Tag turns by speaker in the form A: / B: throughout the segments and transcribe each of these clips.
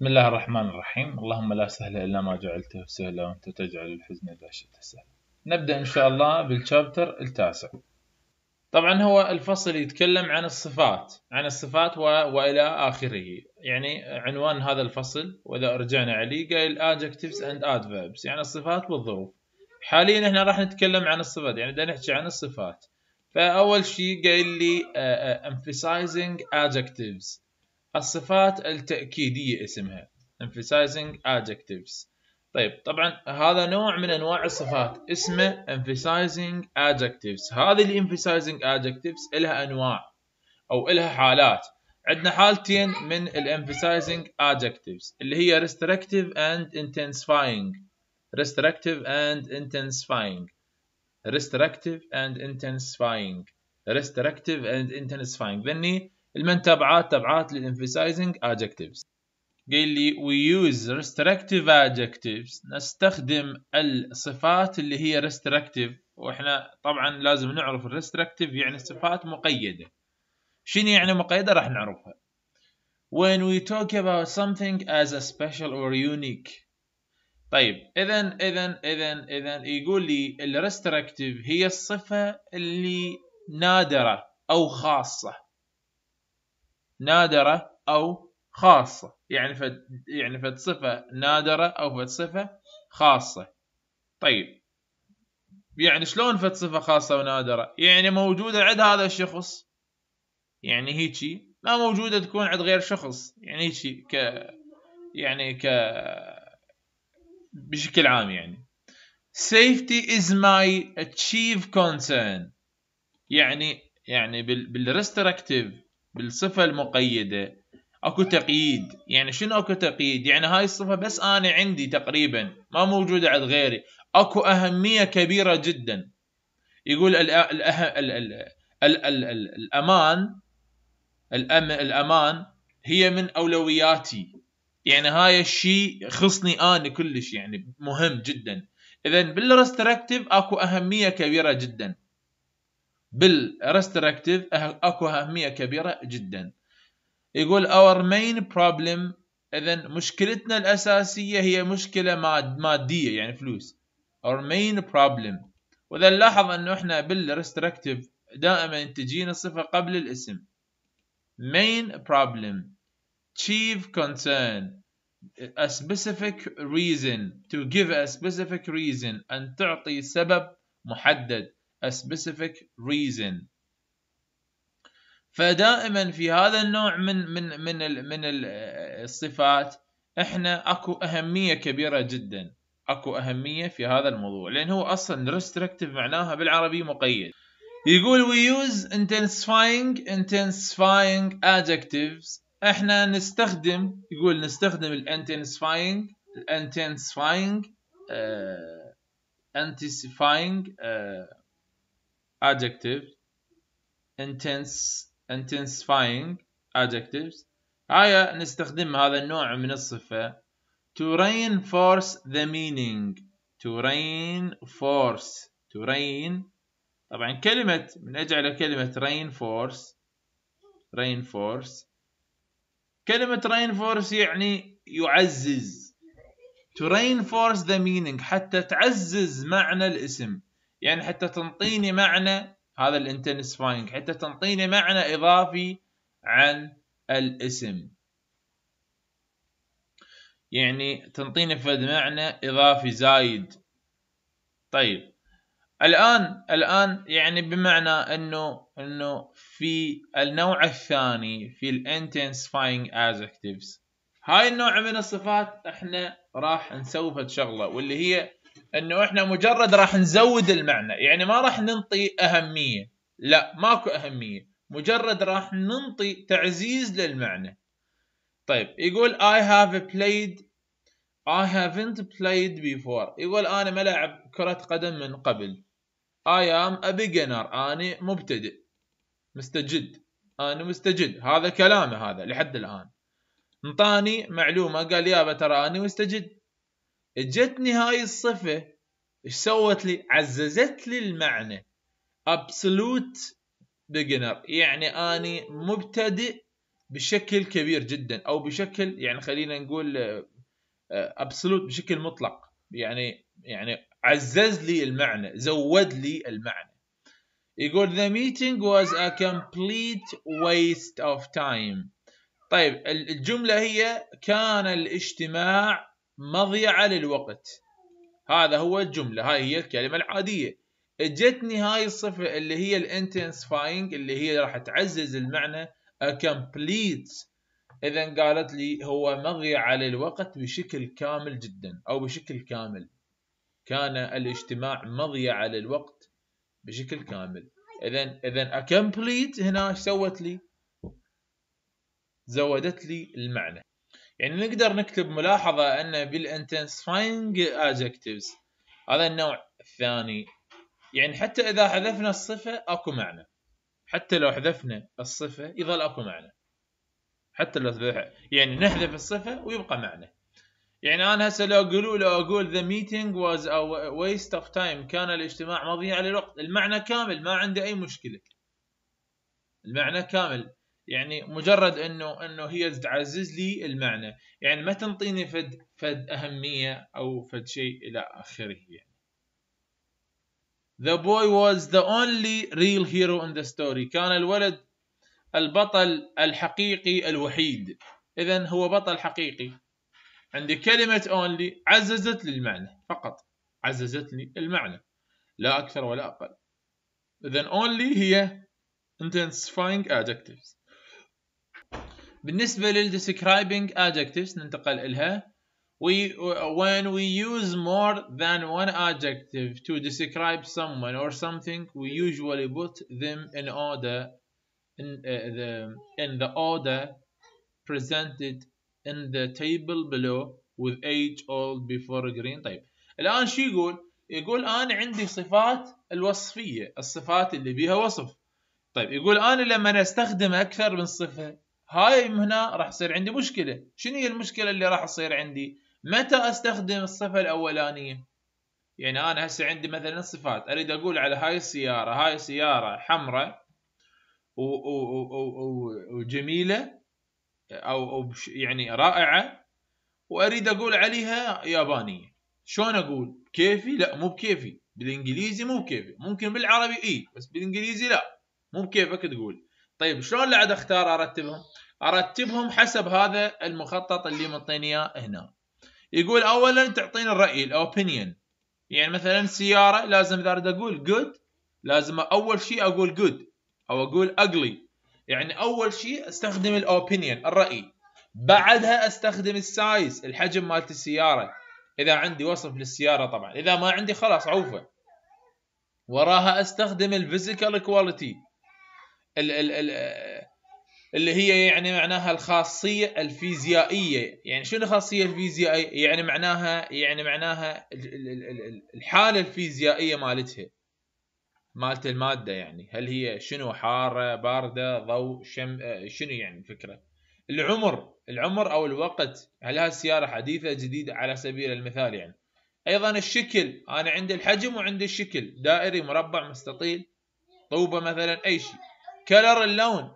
A: بسم الله الرحمن الرحيم اللهم لا سهل إلا ما جعلته سهلا وأنت تجعل الحزن إذا شئت سهلا نبدأ إن شاء الله بالشابتر التاسع طبعا هو الفصل يتكلم عن الصفات عن الصفات و... وإلى آخره يعني عنوان هذا الفصل وإذا رجعنا عليه قال adjectives and adverbs يعني الصفات والظروف حاليا احنا راح نتكلم عن الصفات يعني بدنا نحكي عن الصفات فأول شيء قال لي uh, uh, emphasizing adjectives الصفات التأكيدية اسمها emphasizing adjectives طيب طبعا هذا نوع من انواع الصفات اسمه emphasizing adjectives هذه الـ emphasizing adjectives لها انواع او لها حالات عندنا حالتين من ال emphasizing adjectives اللي هي restrictive and intensifying restrictive and intensifying restrictive and intensifying restrictive and intensifying ذني المن تبعات تبعات للemphasizing adjectives قال لي we use restrictive adjectives نستخدم الصفات اللي هي restrictive واحنا طبعا لازم نعرف restrictive يعني صفات مقيدة شنو يعني مقيدة راح نعرفها when we talk about something as a special or unique طيب اذا اذا اذا اذا يقول لي الريستركتيف هي الصفه اللي نادره او خاصه نادرة أو خاصة يعني فد يعني فد صفة نادرة أو فد صفة خاصة طيب يعني شلون فد صفة خاصة ونادرة يعني موجودة عند هذا الشخص يعني هيجي ما موجودة تكون عند غير شخص يعني هيجي ك يعني ك بشكل عام يعني safety is my achieve concern يعني يعني بال بالrestrictive بالصفة المقيدة اكو تقييد يعني شنو اكو تقييد يعني هاي الصفة بس انا عندي تقريبا ما موجودة عند غيري اكو اهمية كبيرة جدا يقول الامان الامان هي من اولوياتي يعني هاي الشيء خصني انا كلش يعني مهم جدا اذا بالريستركتيف اكو اهميه كبيره جدا بالرستركتيف أه- اكو اهميه كبيره جدا يقول اور مين بروبلم اذا مشكلتنا الاساسيه هي مشكله ماديه يعني فلوس اور مين بروبلم واذا نلاحظ انه احنا بالرستركتيف دائما تجينا الصفه قبل الاسم main problem chief concern a specific reason to give a specific reason أن تعطي سبب محدد a specific reason فدائما في هذا النوع من من من من آه، الصفات احنا اكو اهميه كبيره جدا اكو اهميه في هذا الموضوع لان هو اصلا restrictive معناها بالعربي مقيد يقول we use intensifying intensifying adjectives احنا نستخدم يقول نستخدم ال intensifying ال intensifying uh, آه، anticipying uh, آه، adjectives intense intensifying adjectives هاي نستخدم هذا النوع من الصفة to reinforce the meaning to reinforce to rein طبعا كلمة من أجعل كلمة reinforce reinforce كلمة reinforce يعني يعزز to reinforce the meaning حتى تعزز معنى الاسم يعني حتى تنطيني معنى هذا الانتنسفاينج حتى تنطيني معنى إضافي عن الاسم يعني تنطيني فد معنى إضافي زايد طيب الآن الآن يعني بمعنى أنه أنه في النوع الثاني في الانتنسفاينج adjectives هاي النوع من الصفات احنا راح نسوي شغله واللي هي انه احنا مجرد راح نزود المعنى يعني ما راح ننطي اهميه لا ماكو اهميه مجرد راح ننطي تعزيز للمعنى طيب يقول I have played I haven't played before يقول انا ملعب كرة قدم من قبل I am a beginner انا مبتدئ مستجد انا مستجد هذا كلامه هذا لحد الان انطاني معلومة قال يابا ترى انا مستجد جتني هاي الصفة ايش سوت لي؟ عززت لي المعنى absolute beginner يعني اني مبتدئ بشكل كبير جدا او بشكل يعني خلينا نقول ابسولوت آه، آه، بشكل مطلق يعني يعني عزز لي المعنى زود لي المعنى يقول the meeting was a complete waste of time طيب الجملة هي كان الاجتماع مضيعة للوقت هذا هو الجملة هاي هي الكلمة العادية اجتني هاي الصفة اللي هي الانتنسفاينج اللي هي راح تعزز المعنى complete اذا قالت لي هو مضيعة للوقت بشكل كامل جدا او بشكل كامل كان الاجتماع مضيعة للوقت بشكل كامل اذا اذا complete هنا سوت لي زودت لي المعنى يعني نقدر نكتب ملاحظة أن بالintensifying adjectives هذا النوع الثاني يعني حتى إذا حذفنا الصفة أكو معنى حتى لو حذفنا الصفة يظل أكو معنى حتى لو يعني نحذف الصفة ويبقى معنى يعني أنا هسه لو أقول لو أقول the meeting was a waste of time كان الاجتماع مضيع للوقت المعنى كامل ما عندي أي مشكلة المعنى كامل يعني مجرد انه انه هي تعزز لي المعنى يعني ما تنطيني فد فد اهميه او فد شيء الى اخره يعني The boy was the only real hero in the story كان الولد البطل الحقيقي الوحيد اذا هو بطل حقيقي عندي كلمة only عززت لي المعنى فقط عززت لي المعنى لا أكثر ولا أقل إذا only هي intensifying adjectives بالنسبة للديسكرايبنج adjectives ننتقل إلها we when we use more than one adjective to describe someone or something we usually put them in order in, uh, the, in the order presented in the table below with age old before green طيب الآن شو يقول يقول أنا عندي صفات الوصفية الصفات اللي بيها وصف طيب يقول أنا لما أستخدم أكثر من صفة هاي هنا راح يصير عندي مشكله شنو هي المشكله اللي راح تصير عندي متى استخدم الصفه الاولانيه يعني انا هسه عندي مثلا صفات اريد اقول على هاي السياره هاي سياره حمراء وجميله او او يعني رائعه واريد اقول عليها يابانيه شلون اقول كيفي لا مو بكيفي بالانجليزي مو بكيفي ممكن بالعربي اي بس بالانجليزي لا مو بكيفك تقول طيب شلون اللي عاد اختار ارتبهم؟ ارتبهم حسب هذا المخطط اللي معطيني اياه هنا. يقول اولا تعطيني الراي الاوبينيون يعني مثلا سياره لازم اذا اريد اقول جود لازم اول شيء اقول جود او اقول اقلي يعني اول شيء استخدم الاوبينيون الراي بعدها استخدم السايز الحجم مالت السياره اذا عندي وصف للسياره طبعا اذا ما عندي خلاص عوفه وراها استخدم الفيزيكال كواليتي اللي هي يعني معناها الخاصيه الفيزيائيه يعني شنو الخاصيه الفيزيائيه يعني معناها يعني معناها الحاله الفيزيائيه مالتها مالت الماده يعني هل هي شنو حاره بارده ضوء شم شنو يعني الفكره العمر العمر او الوقت هل هالسياره حديثه جديده على سبيل المثال يعني ايضا الشكل انا عندي الحجم وعندي الشكل دائري مربع مستطيل طوبه مثلا اي شيء كلر اللون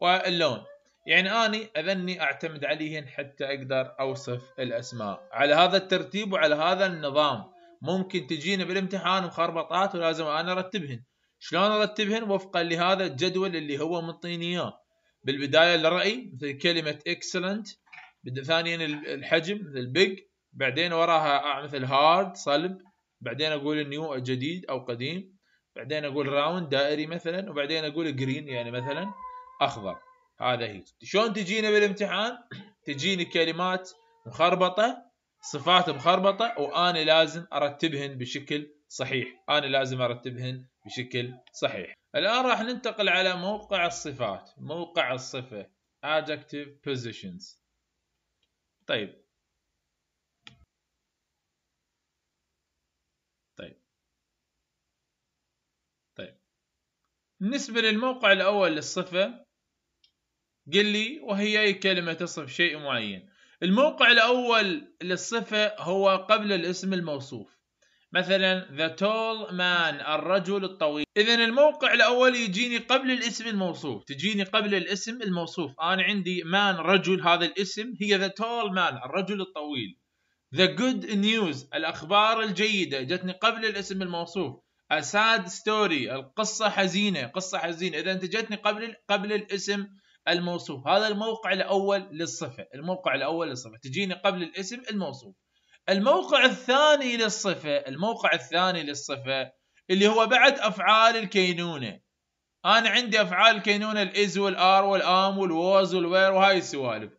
A: واللون يعني اني اذني اعتمد عليهن حتى اقدر اوصف الاسماء على هذا الترتيب وعلى هذا النظام ممكن تجينا بالامتحان مخربطات ولازم انا ارتبهن شلون ارتبهن وفقا لهذا الجدول اللي هو منطيني اياه بالبدايه الراي مثل كلمه اكسلنت ثانيا الحجم مثل بيج بعدين وراها مثل هارد صلب بعدين اقول النيو جديد او قديم بعدين اقول راوند دائري مثلا وبعدين اقول جرين يعني مثلا اخضر هذا هي شلون تجينا بالامتحان تجيني كلمات مخربطه صفات مخربطه وانا لازم ارتبهن بشكل صحيح انا لازم ارتبهن بشكل صحيح الان راح ننتقل على موقع الصفات موقع الصفه adjective positions طيب بالنسبة للموقع الأول للصفة قل لي وهي أي كلمة تصف شيء معين الموقع الأول للصفة هو قبل الاسم الموصوف مثلا the tall man الرجل الطويل إذا الموقع الأول يجيني قبل الاسم الموصوف تجيني قبل الاسم الموصوف أنا عندي man رجل هذا الاسم هي the tall man الرجل الطويل the good news الأخبار الجيدة جتني قبل الاسم الموصوف اساد ستوري القصه حزينه قصه حزينه اذا جتني قبل قبل الاسم الموصوف هذا الموقع الاول للصفه الموقع الاول للصفه تجيني قبل الاسم الموصوف الموقع الثاني للصفه الموقع الثاني للصفه اللي هو بعد افعال الكينونه انا عندي افعال الكينونه الاز والار والام والوز والوير وهاي السوالف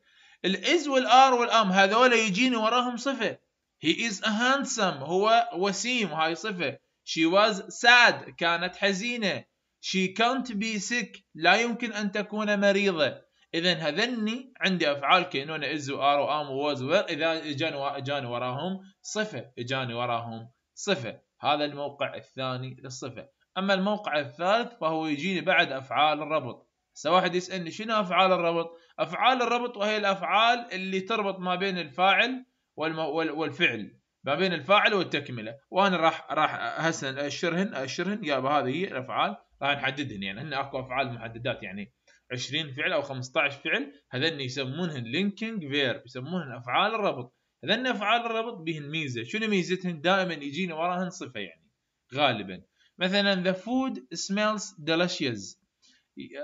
A: الاز والار والام هذول يجيني وراهم صفه هي از هانسم هو وسيم هاي صفه she was sad كانت حزينة she can't be sick لا يمكن أن تكون مريضة إذا هذني عندي أفعال و am وآر وآم و وير إذا إجاني إجاني وراهم صفة إجاني وراهم صفة هذا الموقع الثاني للصفة أما الموقع الثالث فهو يجيني بعد أفعال الربط هسه واحد يسألني شنو أفعال الربط أفعال الربط وهي الأفعال اللي تربط ما بين الفاعل والفعل ما بين الفاعل والتكمله وانا راح راح هسه اشرهن اشرهن يابا هذه هي الافعال راح نحددهن يعني هن اكو افعال محددات يعني 20 فعل او 15 فعل هذن يسمونهن لينكينج فيرب يسمونهن افعال الربط هذن افعال الربط بهن ميزه شنو ميزتهن دائما يجينا وراهن صفه يعني غالبا مثلا the food smells delicious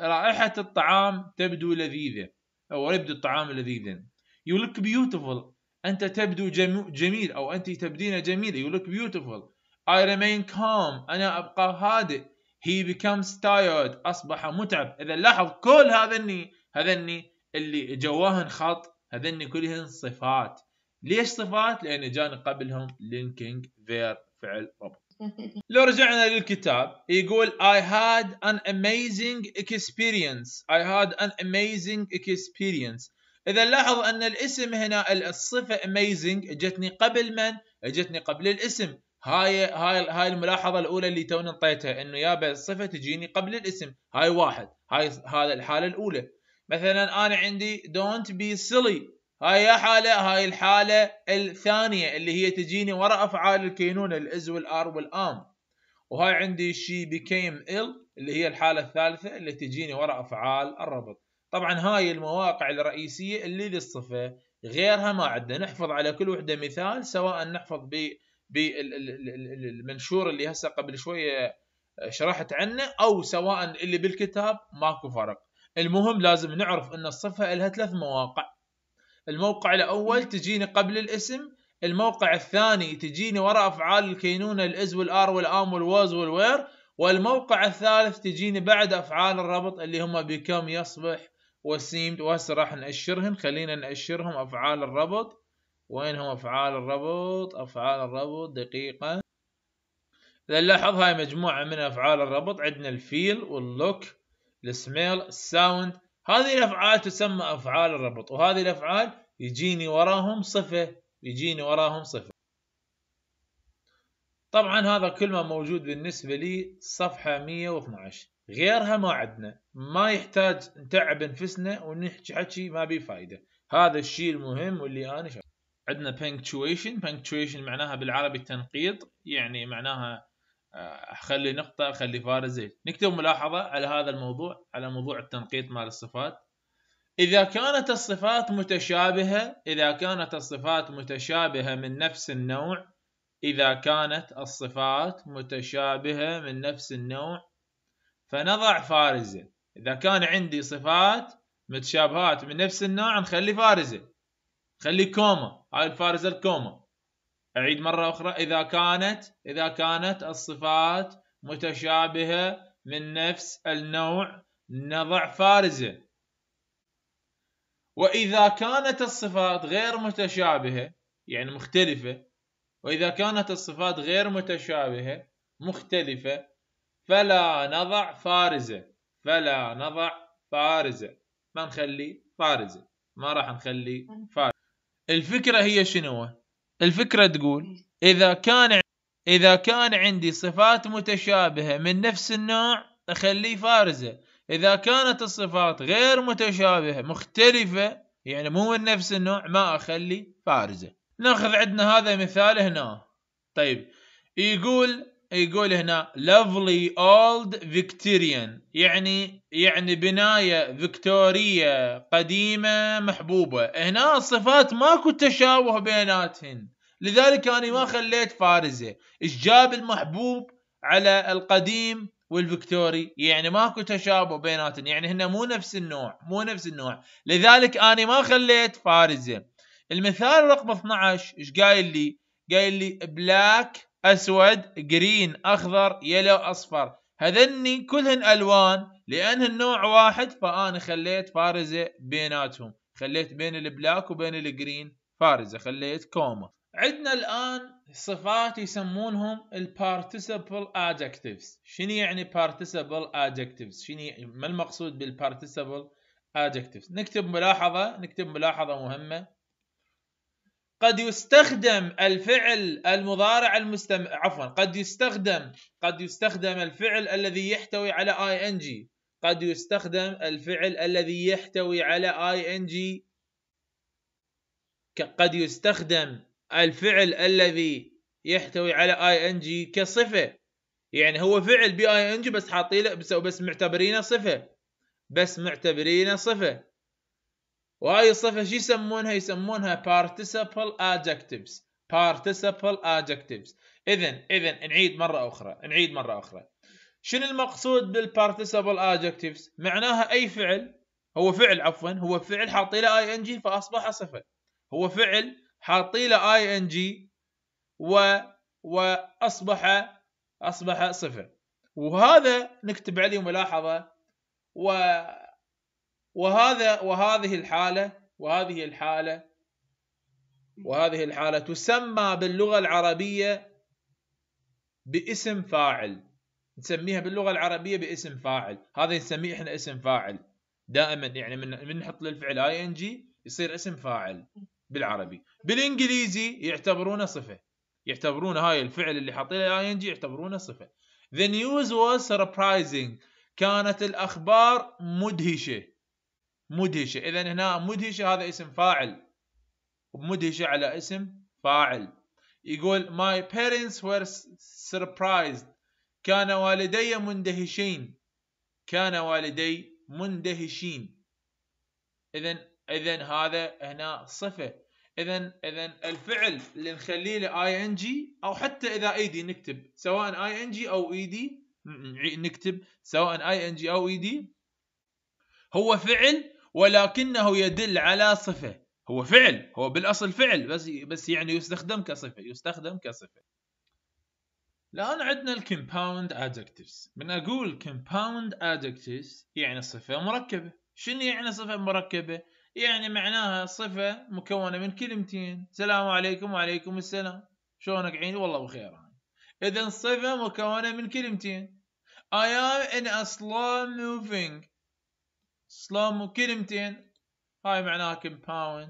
A: رائحه الطعام تبدو لذيذه او يبدو الطعام لذيذا you look beautiful انت تبدو جميل او انت تبدين جميل you look beautiful I remain calm انا ابقى هادئ he becomes tired اصبح متعب اذا لاحظ كل هذني هذني اللي جواهن خط هذني كلهن صفات ليش صفات لان جاني قبلهم linking their فعل ربط لو رجعنا للكتاب يقول I had an amazing experience I had an amazing experience اذا لاحظ ان الاسم هنا الصفه amazing جتني قبل من جتني قبل الاسم هاي هاي هاي الملاحظه الاولى اللي توني انطيتها انه يابا الصفه تجيني قبل الاسم هاي واحد هاي هذا الحاله الاولى مثلا انا عندي don't be silly هاي حاله هاي الحاله الثانيه اللي هي تجيني وراء افعال الكينونه الاز والار والام وهاي عندي she became ill اللي هي الحاله الثالثه اللي تجيني وراء افعال الربط طبعا هاي المواقع الرئيسية اللي للصفة غيرها ما عندنا نحفظ على كل وحدة مثال سواء نحفظ بالمنشور اللي هسه قبل شوية آه، شرحت عنه أو سواء اللي بالكتاب ماكو فرق المهم لازم نعرف أن الصفة لها ثلاث مواقع الموقع الأول تجيني قبل الاسم الموقع الثاني تجيني وراء أفعال الكينونة الإز والآر والآم والوز والوير والموقع الثالث تجيني بعد أفعال الربط اللي هم بكم يصبح وسيمت وهسه راح نأشرهم خلينا نأشرهم أفعال الربط وين هم أفعال الربط أفعال الربط دقيقة إذا نلاحظ هاي مجموعة من أفعال الربط عندنا الفيل واللوك السميل الساوند هذه الأفعال تسمى أفعال الربط وهذه الأفعال يجيني وراهم صفة يجيني وراهم صفة طبعا هذا كل ما موجود بالنسبة لي صفحة 112 غيرها ما عندنا ما يحتاج نتعب نفسنا ونحكي حكي ما بيه فايده هذا الشيء المهم واللي انا شايفه عندنا punctuation punctuation معناها بالعربي التنقيط يعني معناها اخلي آه، نقطه اخلي فارزه نكتب ملاحظه على هذا الموضوع على موضوع التنقيط مال الصفات اذا كانت الصفات متشابهه اذا كانت الصفات متشابهه من نفس النوع اذا كانت الصفات متشابهه من نفس النوع فنضع فارزة إذا كان عندي صفات متشابهات من نفس النوع نخلي فارزة نخلي كوما هاي الفارزة الكوما أعيد مرة أخرى إذا كانت إذا كانت الصفات متشابهة من نفس النوع نضع فارزة وإذا كانت الصفات غير متشابهة يعني مختلفة وإذا كانت الصفات غير متشابهة مختلفة فلا نضع فارزة فلا نضع فارزة ما نخلي فارزة ما راح نخلي فارزة الفكرة هي شنو الفكرة تقول إذا كان إذا كان عندي صفات متشابهة من نفس النوع أخليه فارزة إذا كانت الصفات غير متشابهة مختلفة يعني مو من نفس النوع ما أخلي فارزة ناخذ عندنا هذا مثال هنا طيب يقول يقول هنا lovely old Victorian يعني يعني بناية فيكتورية قديمة محبوبة هنا الصفات ماكو تشابه بيناتهن لذلك أنا ما خليت فارزة إيش جاب المحبوب على القديم والفكتوري يعني ماكو تشابه بيناتهن يعني هن مو نفس النوع مو نفس النوع لذلك أنا ما خليت فارزة المثال رقم 12 إيش قايل لي قايل لي black اسود جرين اخضر يلو اصفر هذني كلهن الوان لانهن نوع واحد فانا خليت فارزه بيناتهم خليت بين البلاك وبين الجرين فارزه خليت كوما عندنا الان صفات يسمونهم البارتيسيبل ادجكتيفز شنو يعني بارتيسيبل ادجكتيفز شنو ما المقصود بالبارتيسيبل ادجكتيفز نكتب ملاحظه نكتب ملاحظه مهمه قد يستخدم الفعل المضارع المستم عفوا قد يستخدم قد يستخدم الفعل الذي يحتوي على اي ان جي قد يستخدم الفعل الذي يحتوي على اي ان جي قد يستخدم الفعل الذي يحتوي على اي ان جي كصفه يعني هو فعل بي اي ان جي بس حاطيله بس معتبرينه صفه بس معتبرينه صفه وهاي الصفة شو يسمونها؟ يسمونها participle adjectives participle adjectives إذا إذا نعيد مرة أخرى نعيد مرة أخرى شنو المقصود بالparticiple adjectives؟ معناها أي فعل هو فعل عفوا هو فعل حاطي له اي ان جي فاصبح صفه هو فعل حاطي له اي ان جي و واصبح اصبح صفه وهذا نكتب عليه ملاحظه و وهذا وهذه الحالة وهذه الحالة وهذه الحالة تسمى باللغة العربية باسم فاعل نسميها باللغة العربية باسم فاعل هذا نسميه احنا اسم فاعل دائما يعني من نحط للفعل اي ان جي يصير اسم فاعل بالعربي بالانجليزي يعتبرونه صفه يعتبرون هاي الفعل اللي حاطين له اي ان جي يعتبرونه صفه the news was surprising كانت الاخبار مدهشه مدهشه اذا هنا مدهشه هذا اسم فاعل مدهشه على اسم فاعل يقول my parents were surprised كان والدي مندهشين كان والدي مندهشين اذا اذا هذا هنا صفه اذا اذا الفعل اللي نخليه له اي ان جي او حتى اذا ايدي نكتب سواء اي ان جي او ايدي نكتب سواء اي ان جي او ايدي هو فعل ولكنه يدل على صفة هو فعل هو بالأصل فعل بس بس يعني يستخدم كصفة يستخدم كصفة الآن عندنا compound adjectives من أقول compound adjectives يعني صفة مركبة شنو يعني صفة مركبة؟ يعني معناها صفة مكونة من كلمتين سلام عليكم وعليكم السلام شلونك عيني والله بخير إذا صفة مكونة من كلمتين I am in a slow moving سلام وكلمتين هاي معناها compound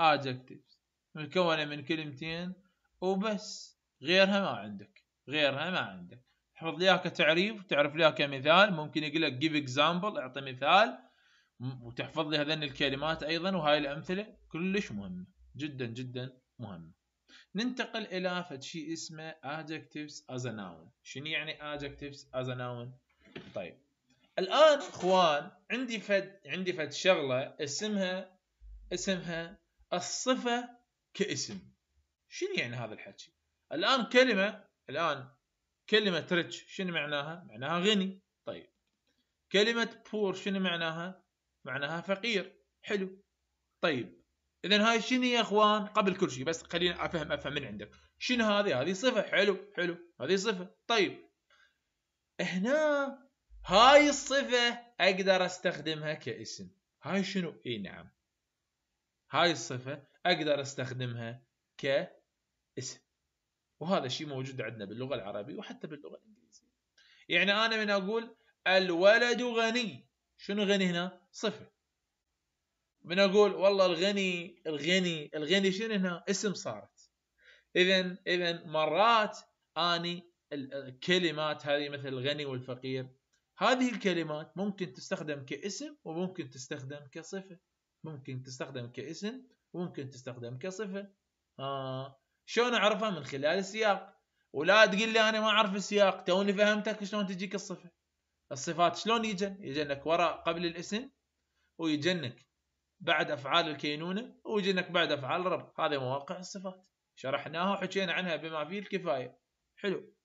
A: adjectives مكونة من كلمتين وبس غيرها ما عندك غيرها ما عندك حفظ اياها كتعريف تعرف اياها كمثال ممكن يقول لك give example اعطي مثال وتحفظ لي هذين الكلمات ايضا وهاي الامثله كلش مهمه جدا جدا مهمه ننتقل الى فد شيء اسمه adjectives as a noun شنو يعني adjectives as a noun طيب الان اخوان عندي فد عندي فد شغله اسمها اسمها الصفه كاسم شنو يعني هذا الحكي الان كلمه الان كلمه ريتش شنو معناها معناها غني طيب كلمه بور شنو معناها معناها فقير حلو طيب اذا هاي شنو يا اخوان قبل كل شيء بس خلينا افهم افهم من عندك شنو هذه هذه صفه حلو حلو هذه صفه طيب هنا هاي الصفة أقدر أستخدمها كاسم هاي شنو؟ إي نعم هاي الصفة أقدر أستخدمها كاسم وهذا الشيء موجود عندنا باللغة العربية وحتى باللغة الإنجليزية يعني أنا من أقول الولد غني شنو غني هنا؟ صفة من أقول والله الغني الغني الغني شنو هنا؟ اسم صارت إذا إذا مرات أني الكلمات هذه مثل الغني والفقير هذه الكلمات ممكن تستخدم كاسم وممكن تستخدم كصفة ممكن تستخدم كاسم وممكن تستخدم كصفة آه. شلون اعرفها من خلال السياق ولا تقول لي انا ما اعرف السياق توني فهمتك شلون تجيك الصفة الصفات شلون يجن يجنك وراء قبل الاسم ويجنك بعد افعال الكينونة ويجنك بعد افعال الرب هذه مواقع الصفات شرحناها وحكينا عنها بما فيه الكفاية حلو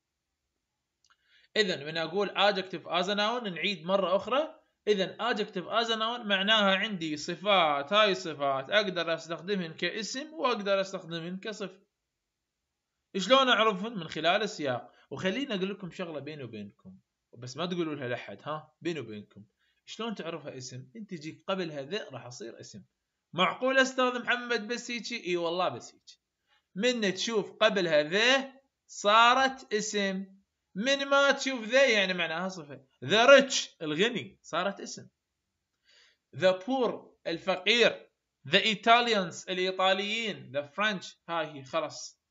A: اذا من اقول adjective as a noun نعيد مره اخرى اذا adjective as a noun معناها عندي صفات هاي الصفات اقدر استخدمهن كاسم واقدر استخدمهن كصفه شلون اعرفهن من خلال السياق وخليني اقول لكم شغله بيني وبينكم بس ما تقولوا لها لحد ها بيني وبينكم شلون تعرفها اسم انت جيك قبلها ذا راح اصير اسم معقول استاذ محمد بس هيجي اي والله بس هيجي من تشوف قبلها ذا صارت اسم من ما تشوف ذا يعني معناها صفه ذا ريتش الغني صارت اسم ذا بور الفقير ذا ايطاليانز الايطاليين ذا فرنش هاي هي خلاص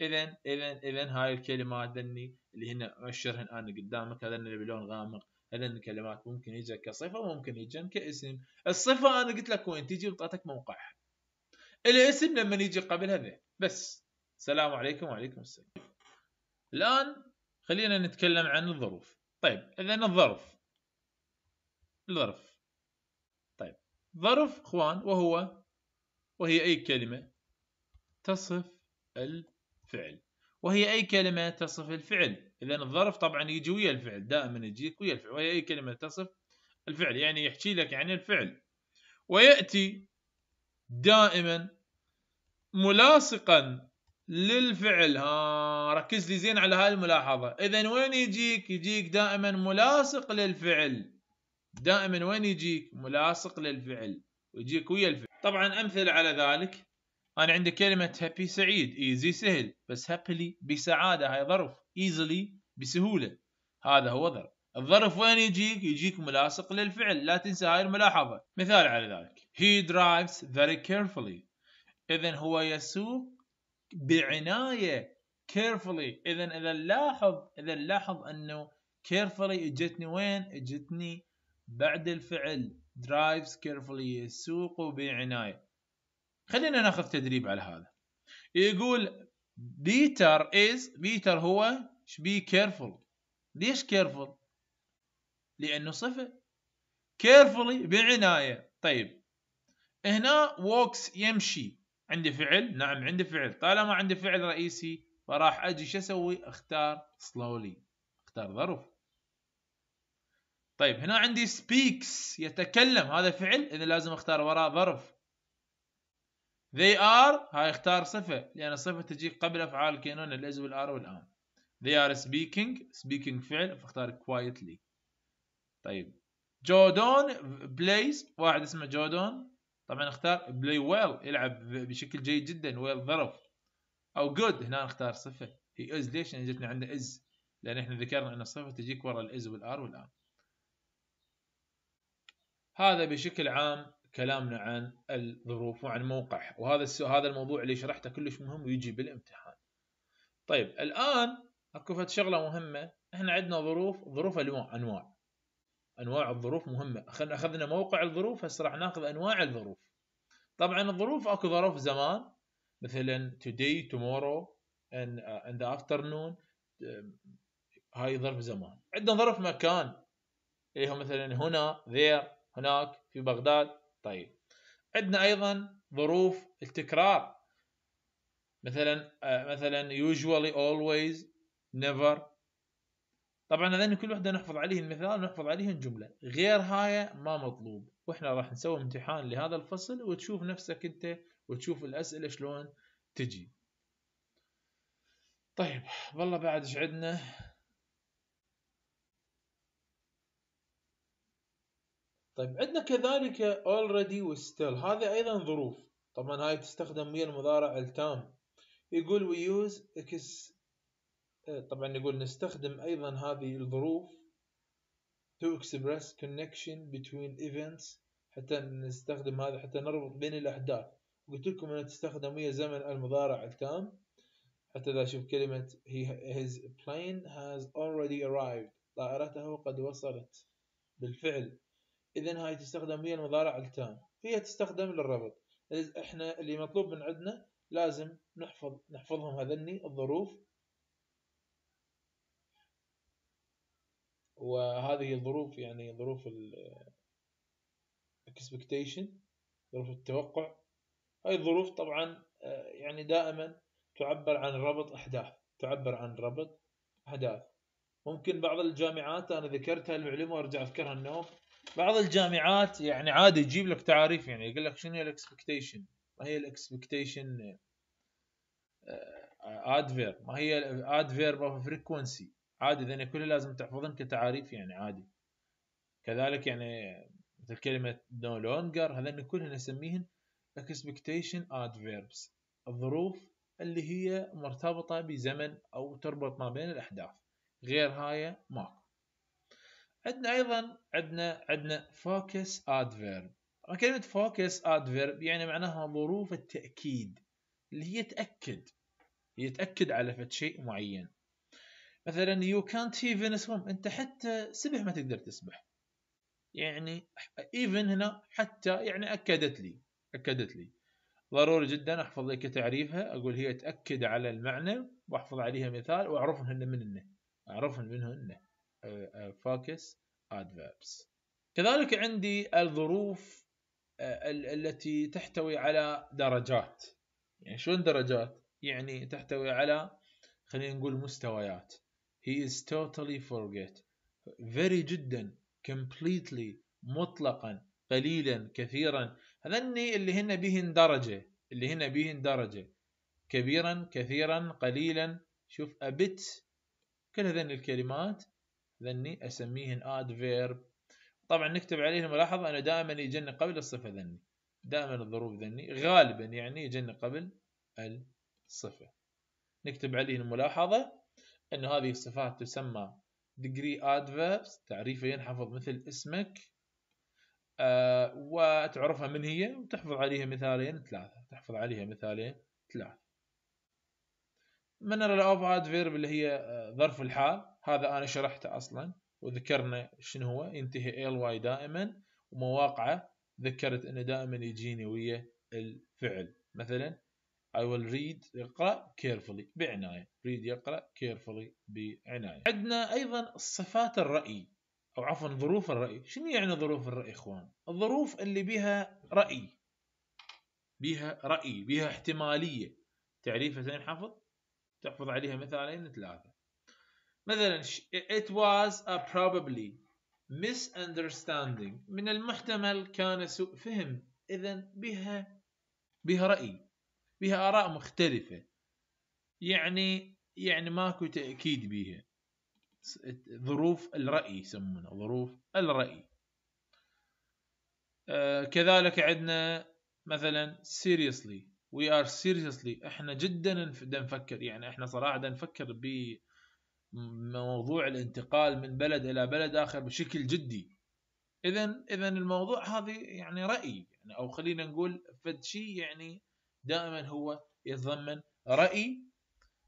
A: اذا اذا اذا هاي الكلمات ذني اللي هن اشرهن انا قدامك هذا اللي بلون غامق هذا الكلمات ممكن يجي كصفه وممكن يجي كاسم الصفه انا قلت لك وين تجي وطاتك موقعها الاسم لما يجي قبلها ذا بس السلام عليكم وعليكم السلام الان خلينا نتكلم عن الظروف طيب اذا الظرف الظرف طيب ظرف اخوان وهو وهي اي كلمه تصف الفعل وهي اي كلمه تصف الفعل اذا الظرف طبعا يجي ويا الفعل دائما يجيك ويا الفعل وهي اي كلمه تصف الفعل يعني يحكي لك عن الفعل وياتي دائما ملاصقا للفعل ها ركز لي زين على هاي الملاحظة إذا وين يجيك يجيك دائما ملاصق للفعل دائما وين يجيك ملاصق للفعل ويجيك ويا الفعل طبعا أمثلة على ذلك أنا عندي كلمة هابي سعيد إيزي سهل بس هابلي بسعادة هاي ظرف إيزلي بسهولة هذا هو ظرف الظرف وين يجيك يجيك ملاصق للفعل لا تنسى هاي الملاحظة مثال على ذلك he drives very carefully إذا هو يسوق بعنايه كيرفولي اذا اذا نلاحظ اذا نلاحظ انه كيرفولي اجتني وين؟ اجتني بعد الفعل درايفز كيرفولي يسوق بعنايه خلينا ناخذ تدريب على هذا يقول بيتر از بيتر هو بي كيرفول ليش كيرفول؟ لانه صفه كيرفولي بعنايه طيب هنا ووكس يمشي عندي فعل نعم عندي فعل طالما عندي فعل رئيسي فراح اجي شو اسوي اختار slowly اختار ظرف طيب هنا عندي speaks يتكلم هذا فعل اذا لازم اختار وراء ظرف they are هاي اختار صفة لأن الصفة تجي قبل أفعال الكينون الإز والآر والآن they are speaking speaking فعل فاختار quietly طيب جودون بلايز واحد اسمه جودون طبعا اختار بلاي ويل يلعب بشكل جيد جدا ويل ظرف او جود هنا اختار صفه هي از ليش؟ لان يعني جتنا عنده از لان احنا ذكرنا ان الصفه تجيك ورا الاز والار والان هذا بشكل عام كلامنا عن الظروف وعن موقع وهذا هذا الموضوع اللي شرحته كلش مهم ويجي بالامتحان طيب الان اكو فد شغله مهمه احنا عندنا ظروف ظروف انواع انواع الظروف مهمه اخذنا موقع الظروف هسه راح ناخذ انواع الظروف طبعا الظروف اكو ظروف زمان مثلا today tomorrow and, in uh, and the afternoon آه، هاي ظرف زمان عندنا ظرف مكان اللي هو مثلا هنا there هناك في بغداد طيب عندنا ايضا ظروف التكرار مثلا آه، مثلا usually always never طبعا هذين كل وحده نحفظ عليه المثال ونحفظ عليه الجمله غير هاي ما مطلوب واحنا راح نسوي امتحان لهذا الفصل وتشوف نفسك انت وتشوف الاسئله شلون تجي طيب والله بعد ايش عندنا طيب عندنا كذلك already و still هذا ايضا ظروف طبعا هاي تستخدم ويا المضارع التام يقول we use إيه، طبعا نقول نستخدم أيضا هذه الظروف to express connection between events حتى نستخدم هذا حتى نربط بين الأحداث قلت لكم أنها تستخدم ويا زمن المضارع التام حتى إذا أشوف كلمة he, his plane has already arrived طائرته قد وصلت بالفعل إذا هاي تستخدم ويا المضارع التام هي تستخدم للربط إحنا اللي مطلوب من عندنا لازم نحفظ نحفظهم هذني الظروف وهذه ظروف يعني ظروف الاكسبكتيشن ظروف التوقع هاي الظروف طبعا آه، يعني دائما تعبر عن ربط احداث تعبر عن ربط احداث ممكن بعض الجامعات انا ذكرت هالمعلومه وارجع اذكرها النوم بعض الجامعات يعني عادي يجيب لك تعاريف يعني يقول لك شنو هي الاكسبكتيشن ما هي الاكسبكتيشن ادفير آه، آه، ما هي الادفير اوف فريكونسي عادي ذني كله لازم تحفظن كتعاريف يعني عادي كذلك يعني مثل كلمة no longer هذني كلهن نسميهن expectation adverbs الظروف اللي هي مرتبطة بزمن أو تربط ما بين الأحداث غير هاي ماكو عندنا أيضا عندنا عندنا focus adverb كلمة focus adverb يعني معناها ظروف التأكيد اللي هي تأكد هي تأكد على فد شيء معين مثلا يو كانت ايفن سويم انت حتى سبح ما تقدر تسبح يعني ايفن هنا حتى يعني اكدت لي اكدت لي ضروري جدا احفظ لك تعريفها اقول هي تاكد على المعنى واحفظ عليها مثال واعرفهن منه اعرفهن انه فاكس أه، ادفيربس أه، كذلك عندي الظروف أه، التي تحتوي على درجات يعني شلون درجات يعني تحتوي على خلينا نقول مستويات he is totally forget very جدا completely مطلقا قليلا كثيرا هذني اللي هن بهن درجة اللي هن بهن درجة كبيرا كثيرا قليلا شوف a bit كل هذين الكلمات ذني أسميهن adverb طبعا نكتب عليه الملاحظة أنا دائما يجن قبل الصفة ذني دائما الظروف ذني غالبا يعني يجن قبل الصفة نكتب عليه الملاحظة أن هذه الصفات تسمى degree adverbs تعريفه ينحفظ مثل اسمك أه وتعرفها من هي وتحفظ عليها مثالين ثلاثة تحفظ عليها مثالين ثلاثة من الاوف ادفيرب اللي هي آه، ظرف الحال هذا انا شرحته اصلا وذكرنا شنو هو ينتهي ال واي دائما ومواقعه ذكرت انه دائما يجيني ويا الفعل مثلا I will read يقرأ carefully بعناية read يقرأ carefully بعناية عندنا أيضا صفات الرأي أو عفوا ظروف الرأي شنو يعني ظروف الرأي إخوان الظروف اللي بها رأي بها رأي بها احتمالية تعريفها زين حافظ تحفظ عليها مثالين ثلاثة مثلا it was a probably misunderstanding من المحتمل كان سوء فهم إذا بها بها رأي بها آراء مختلفة يعني يعني ماكو تأكيد بيها ظروف الرأي يسمونها ظروف الرأي آه كذلك عندنا مثلا seriously we are seriously احنا جدا نفكر يعني احنا صراحة نفكر بموضوع الانتقال من بلد الى بلد اخر بشكل جدي اذا اذا الموضوع هذا يعني رأي يعني او خلينا نقول فد شيء يعني دائما هو يتضمن رأي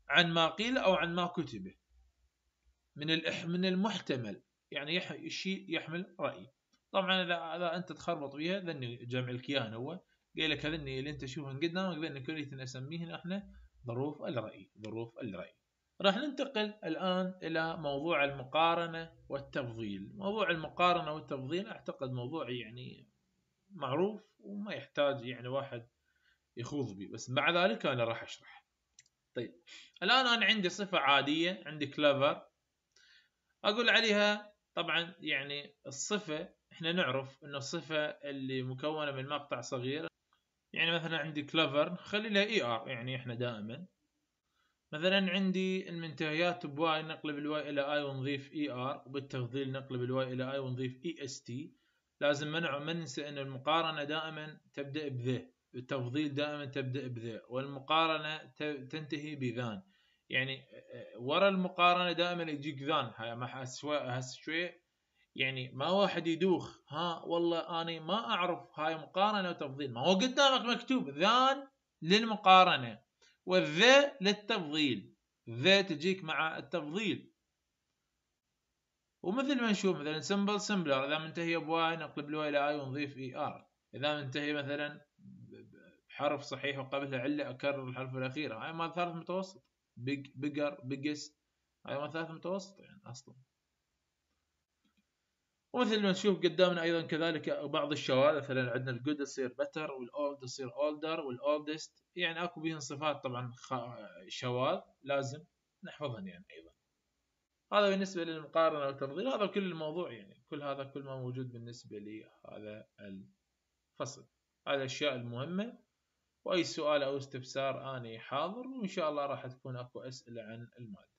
A: عن ما قيل أو عن ما كتب من من المحتمل يعني الشيء يحمل رأي طبعا إذا إذا أنت تخربط بها ذني جمع الكيان هو قال لك هذني اللي أنت من قدامك ذني كلية نسميه احنا ظروف الرأي ظروف الرأي راح ننتقل الآن إلى موضوع المقارنة والتفضيل موضوع المقارنة والتفضيل أعتقد موضوع يعني معروف وما يحتاج يعني واحد يخوض بي بس مع ذلك انا راح اشرح طيب الان انا عندي صفه عاديه عندي كلافر اقول عليها طبعا يعني الصفه احنا نعرف انه الصفه اللي مكونه من مقطع صغير يعني مثلا عندي كلافر خلي لها اي ار يعني احنا دائما مثلا عندي المنتهيات بواي نقلب الواي الى اي ونضيف اي e ار وبالتفضيل نقلب الواي الى اي ونضيف اي اس تي لازم ما ننسى ان المقارنه دائما تبدا بذه التفضيل دائما تبدأ بذا والمقارنة تنتهي بذان يعني ورا المقارنة دائما يجيك ذان مع هالشوي يعني ما واحد يدوخ ها والله اني ما أعرف هاي مقارنة وتفضيل ما هو قدامك مكتوب ذان للمقارنة والذا للتفضيل ذا تجيك مع التفضيل ومثل ما نشوف مثلا سمبل سمبلر اذا منتهي بواي نقلب له الى اي ونضيف اي e ار اذا منتهي مثلا حرف صحيح وقبلها علة أكرر الحرف الأخير هاي مال ثالث متوسط بيج بيجر بيجست هاي مال ثالث متوسط يعني أصلا ومثل ما نشوف قدامنا أيضا كذلك بعض الشواذ مثلا عندنا الجود تصير بتر والأولد تصير أولدر والأولدست يعني أكو بهن صفات طبعا شواذ لازم نحفظهن يعني أيضا هذا بالنسبة للمقارنة والتفضيل هذا كل الموضوع يعني كل هذا كل ما موجود بالنسبة لهذا الفصل هذه الأشياء المهمة واي سؤال او استفسار اني حاضر وان شاء الله راح تكون اكو اسئله عن الماده